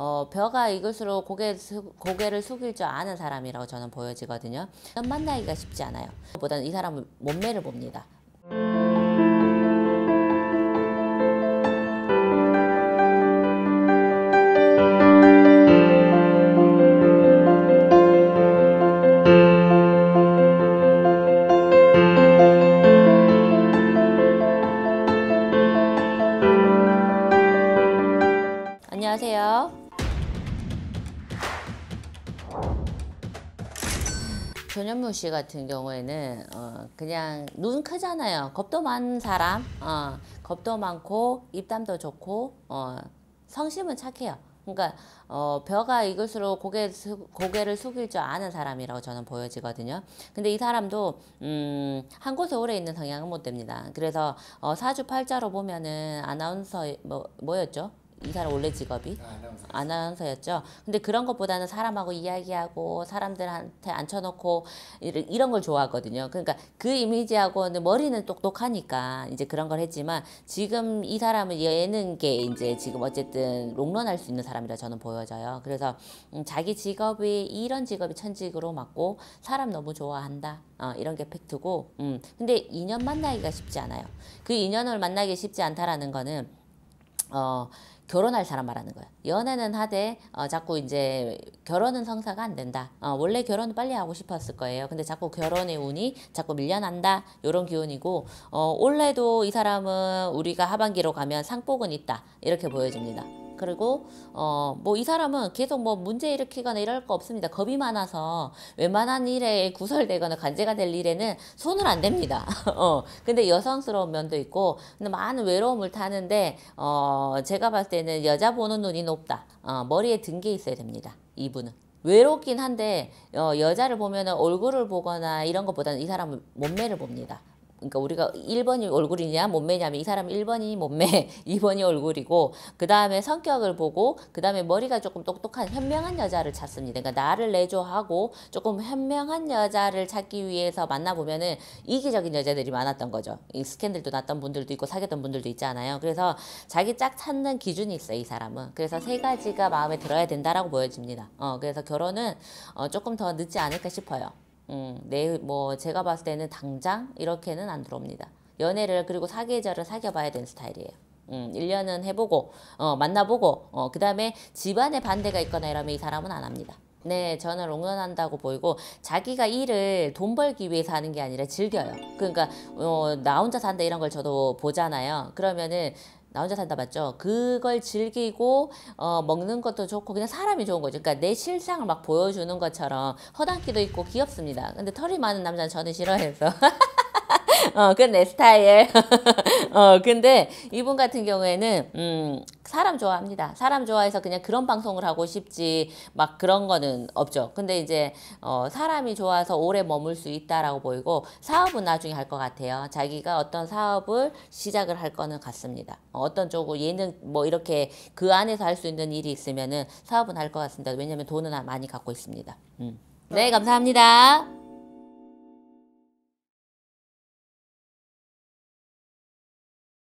어, 벼가 익을수록 고개, 고개를 숙일 줄 아는 사람이라고 저는 보여지거든요. 만나기가 쉽지 않아요. 보다는 이 사람은 몸매를 봅니다. 안녕하세요. 전현무 씨 같은 경우에는 어, 그냥 눈 크잖아요. 겁도 많은 사람, 어, 겁도 많고 입담도 좋고 어, 성심은 착해요. 그러니까 어, 벼가 익을수록 고개, 고개를 숙일 줄 아는 사람이라고 저는 보여지거든요. 근데 이 사람도 음, 한 곳에 오래 있는 성향은 못 됩니다. 그래서 어, 사주팔자로 보면은 아나운서 뭐, 뭐였죠? 이 사람 원래 직업이 아나운서였죠. 근데 그런 것보다는 사람하고 이야기하고 사람들한테 앉혀놓고 이런 걸 좋아하거든요. 그러니까 그 이미지하고는 머리는 똑똑하니까 이제 그런 걸 했지만 지금 이 사람은 예능계 이제 지금 어쨌든 롱런할 수 있는 사람이라 저는 보여져요. 그래서 음, 자기 직업이 이런 직업이 천직으로 맞고 사람 너무 좋아한다. 어, 이런 게 팩트고 음. 근데 인연 만나기가 쉽지 않아요. 그 인연을 만나기 쉽지 않다라는 거는 어 결혼할 사람 말하는 거야. 연애는 하되 어, 자꾸 이제 결혼은 성사가 안 된다. 어, 원래 결혼은 빨리 하고 싶었을 거예요. 근데 자꾸 결혼의 운이 자꾸 밀려난다. 요런 기운이고 어, 올해도 이 사람은 우리가 하반기로 가면 상복은 있다. 이렇게 보여집니다. 그리고 어 뭐 이 사람은 계속 뭐 문제 일으키거나 이럴 거 없습니다. 겁이 많아서 웬만한 일에 구설되거나 관제가 될 일에는 손을 안 댑니다. 어 근데 여성스러운 면도 있고 근데 많은 외로움을 타는데 어 제가 봤을 때는 여자 보는 눈이 높다. 어 머리에 든 게 있어야 됩니다. 이분은. 외롭긴 한데 어, 여자를 보면 얼굴을 보거나 이런 것보다는 이 사람 몸매를 봅니다. 그러니까 우리가 1번이 얼굴이냐 몸매냐면 이 사람 1번이 몸매, 2번이 얼굴이고 그 다음에 성격을 보고 그 다음에 머리가 조금 똑똑한 현명한 여자를 찾습니다. 그러니까 나를 내조하고 조금 현명한 여자를 찾기 위해서 만나보면 은 이기적인 여자들이 많았던 거죠. 이 스캔들도 났던 분들도 있고 사귀었던 분들도 있잖아요. 그래서 자기 짝 찾는 기준이 있어요. 이 사람은. 그래서 세 가지가 마음에 들어야 된다라고 보여집니다. 어, 그래서 결혼은 어, 조금 더 늦지 않을까 싶어요. 음, 내, 뭐, 제가 봤을 때는 당장 이렇게는 안 들어옵니다. 연애를, 그리고 사계절을 사귀봐야 되는 스타일이에요. 음, 1년은 해보고, 어, 만나보고, 어, 그 다음에 집안에 반대가 있거나 이러면 이 사람은 안 합니다. 네, 저는 롱런한다고 보이고 자기가 일을 돈 벌기 위해서 하는 게 아니라 즐겨요. 그러니까 어, 나 혼자 산다 이런 걸 저도 보잖아요. 그러면은 나 혼자 산다 맞죠? 그걸 즐기고 어, 먹는 것도 좋고 그냥 사람이 좋은 거죠. 그러니까 내 실상을 막 보여주는 것처럼 허당끼도 있고 귀엽습니다. 근데 털이 많은 남자는 저는 싫어해서. 어, 그건내 스타일. 어, 근데 이분 같은 경우에는 음, 사람 좋아합니다. 사람 좋아해서 그냥 그런 방송을 하고 싶지 막 그런 거는 없죠. 근데 이제 어, 사람이 좋아서 오래 머물 수 있다라고 보이고 사업은 나중에 할 것 같아요. 자기가 어떤 사업을 시작을 할 거는 같습니다. 어떤 쪽으로 예능 뭐 이렇게 그 안에서 할 수 있는 일이 있으면은 사업은 할 것 같습니다. 왜냐면 돈은 많이 갖고 있습니다. 음. 네, 감사합니다.